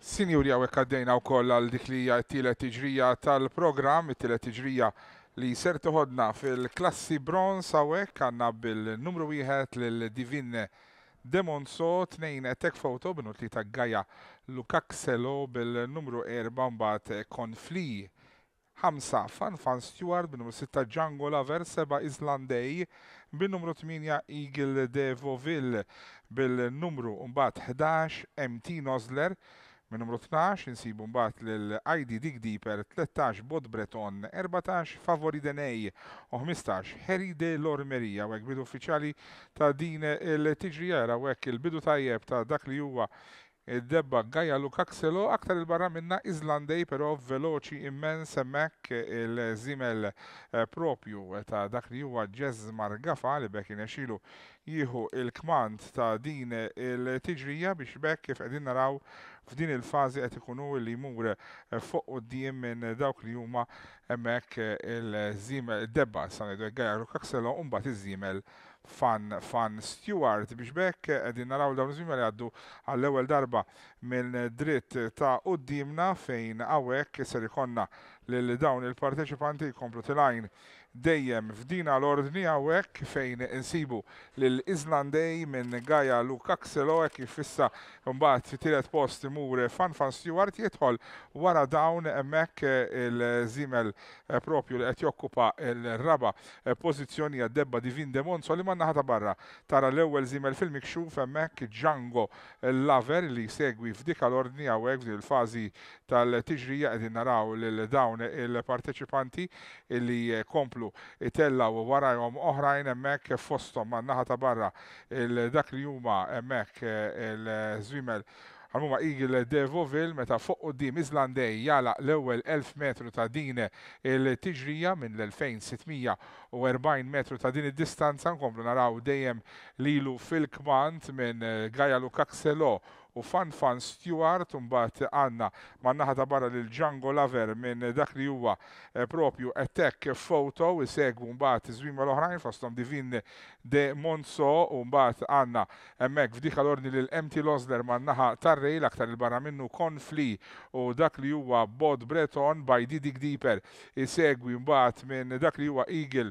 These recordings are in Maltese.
Sinjuri għawek għaddejna u koll għal dik li t-tielet iġrija tal-program, t-tielet iġrija li ser toħodna fil-klassi bronz għawek għanna bil-numru wieħed l-Divin Demonso, tnejn tek foto binu li ta' Gaja Lukakselo bil-numru 4 Konfli. Hamsa Fan Fan Stewart bin-numru 6 Django Laver, 7 Islandej, bin-numru 8 Eagle Devoville, bil-numru umbat 11 MT Nozler, Minn numru 12 insibu mbagħad lil ID Dig Deeper 13 Bod Breton 14 Favori Denej u 15 Heride Lormerija u bidu uffiċjali ta' din il-tiġrijera u il-bidu tajjeb ta' dak li huwa id-debba l Lukakselo aktar il-barra minna Izlandej pero veloċi immens hemmhekk il zimel eh, propju ta' dak li huwa ġez Margafa li bekin eċilu jieħu il-kmand ta' din il-tiġrija biex bekk kif qegħdin naraw f'din il-fażi qed ikunu li jmur fuq quddiem minn dawk li huma emmek il zimel debba sa għajja l Lukakselo un-bat iż-żimel fan, fan Stewart biex bekk din naraw dawn iż-żmien li għaddu għall-ewwel darba minn dritt ta' qudiemna fejn hawnhekk ser ikonna lil dawn il-parteċipanti jkomplu tilgħin dejjem f'dina l-ordni għawek fejn insibu l-Izlandej minn Gaja Lukakselo għek jifissa mbagħad fit tiret post imur Fan Fan Stewart jidħol wara dawn emmek il zimel propju li qed jokkupa l-raba pozizjoni għad-debba Divin de Monzo li manna ħata barra tara l-ewwel zimel filmik xuf emmek Django Laver li segwi f'dika l-ordni għawek il-fażi tal-tiġrija għedin naraw lil dawn il-parteċipanti li komplu itella u warajom oħrajn emmek fostom man-naħa ta' barra il dak li juma emmek il zwimel għal Għalmuma Eagle Devoville meta fuq u dim Islandej jala l ewel 1000 metru ta' dine il-tiġrija minn l-2600 u 40 metru ta' din id-distanza nkomplu naraw dejjem lilu fil-kmant minn eh, Gaja Lukakselo u Fan Fan Stewart mbagħad għandna man-naħa ta' barra lil Django Laver minn dak li huwa eh, propju attack photo isegwu mbagħad Zwim l-oħrajn fosthom Divin de Monzo u mbagħad għandna hemmhekk f'dik l-orni lil MT Losler man-naħa tar-rej l-aktar il-barra minnu Konfli u dak li huwa Bod Breton by Didik Deeper isegwi mbagħad minn dak li huwa Eagle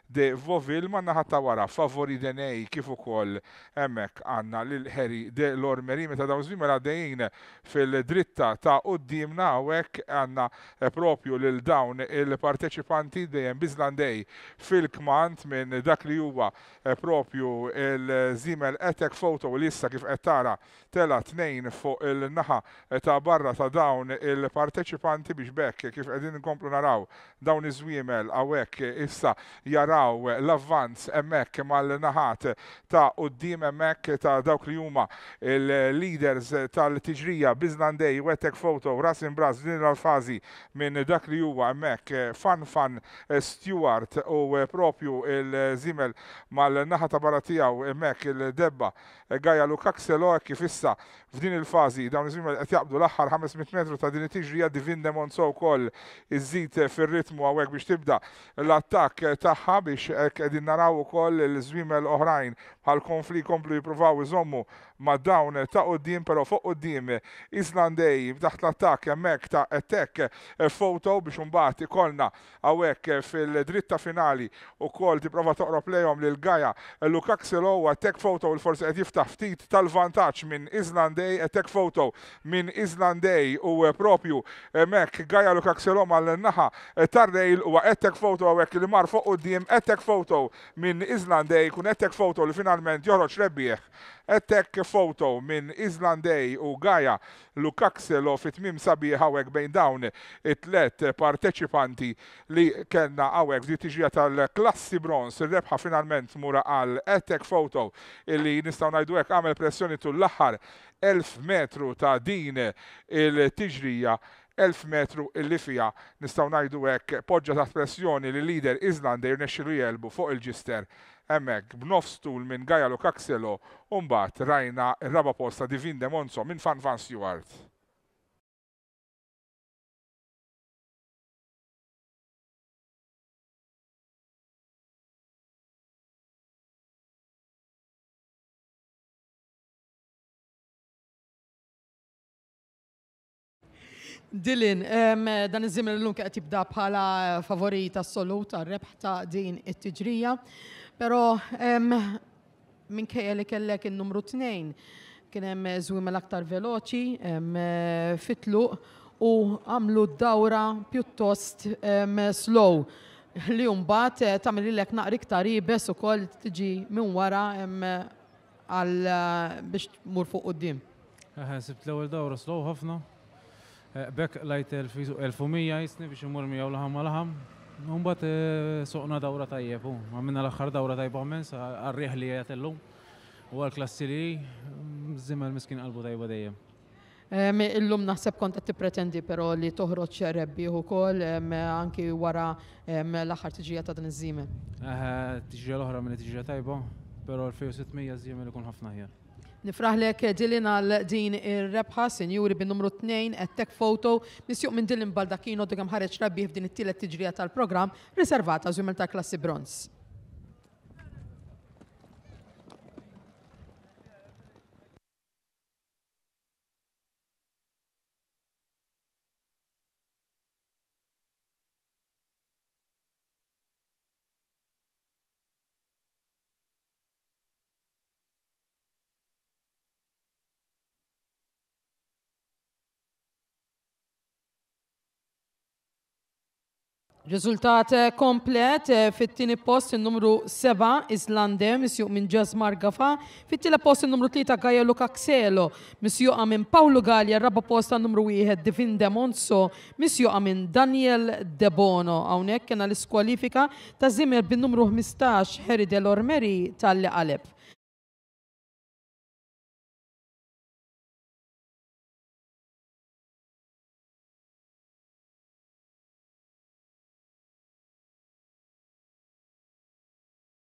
de Vovil ma naħata wara favori denej kif ukoll hemmhekk għandna lil Harry de Lormeri meta dawn żmien mela għaddejjin fil-dritta ta' qudiemna hawnhekk għandna eh, propju lil dawn il-parteċipanti dejjem Bizlandej fil-kmant minn dak li huwa eh, propju il-Zimel Etek Foto u issa kif qed tara tela tnejn fuq il-naħa ta' barra ta' dawn il-parteċipanti biex bekk kif qegħdin nkomplu naraw dawn iż-żwiemel hawnhekk issa jaraw naraw l-avvanz emmek mal-naħat ta' uddim emmek ta' dawk li huma il-leaders tal-tiġrija Biznandej, Wetek Foto, Rasim Braz, din l minn dak li huwa emmek fan fan Stewart u propju il-zimel mal-naħa ta' baratijaw emmek il-debba Gaja Lukakselo kif fissa f'din il-fazi dawn iż-żmien qed jaqbdu l-aħħar 500 metru ta' din it-tiġrija Divin kol wkoll żid fir-ritmu hawnhekk biex tibda l-attakk tagħha biex qegħdin naraw ukoll l-żwiemel oħrajn bħal konfli komplu jippruvaw iżommu ma dawn ta' qoddim pero fuq qoddim Islandej taħt l-attak hemmhekk ta' etek foto eh, biex unbaħt ikolna għawek eh, fil-dritta finali ukoll tipprova toqrob lejhom l Gaja eh, Lukak u etek foto il forsi qed jiftaħ ftit tal-vantaġġ minn Islandej Etek foto minn Islandej u propju Mek Gaja Lukak Silo mal-naħa tar-rejl u etek foto għawek li mar fuq qoddim etek foto minn Islandej kun etek foto li finalment joħroċ rebbieħ Ettek foto minn Islandej u Gaja Lukakselo fit-mim sabi għawek bejn dawn it-tlet parteċipanti li kellna għawek di tiġija tal-klassi bronz, rebħa finalment mura għal Ettek foto illi nistaw najdu għek għamel pressjoni l laħar 1000 metru ta' din il-tiġrija 1000 metru illi fija nistaw najdu għek poġġa ta' pressjoni li lider Islandej jirnexxilu jelbu fuq il-ġister emmek b'nofs tul minn Gajalo Lukakselo, umbat rajna r-raba posta Divin de Monzo minn Fan Van Stewart. Dillin, dan iż-żimmer l-lum qed tibda bħala favorita assoluta rebħ ta' din it-tiġrija, però minkejja li kellek il-numru 2 kien hemm żwiema l-aktar veloċi fitluq u għamlu d-dawra pjuttost slow li mbagħad eh, tagħmel lilek naqri iktar ibes ukoll tiġi minn wara għal eh, biex mur fuq quddiem. Sibt l-ewwel dawra slow ħafna, Bekk lajt 1100 jisni biex imur miegħu laħam laħam. Mbagħad eh, soqna dawra tajjeb u l axħar dawra tajba minn għarriħ li qiegħed illum u għal klassi li żimma mm, l-miskin qalbu tajba dejjem. Illum naħseb kont qed tippretendi però li toħroġ rebbieħ ukoll anki wara l-aħħar tiġija ta' din iż-żiemel. Tiġija l-oħra minn tiġija tajba, però l-2600 li kun ħafna ħjar. Nifraħlek dilin għal din ir-rebħa, sinjuri bin numru 2, ettek foto, nisjuq minn dilin baldakino dugam ħareċ rabbi f'din it-tielet tiġrija tal-program, riservata żumel ta' klassi bronz. Riżultat eh, komplet eh, fit-tieni post il-numru 7 Islande misjuq minn Jazz Margafa, fit-tiela post il-numru 3 Gaja Luka Xelo misjuqa minn Paolo Gallia, raba post numru 1 Divin De Monso, misjuqa minn Daniel De Bono. Hawnhekk kena l-iskwalifika ta' Zimmer bin numru 15 Heri Del Ormeri tal-Alep.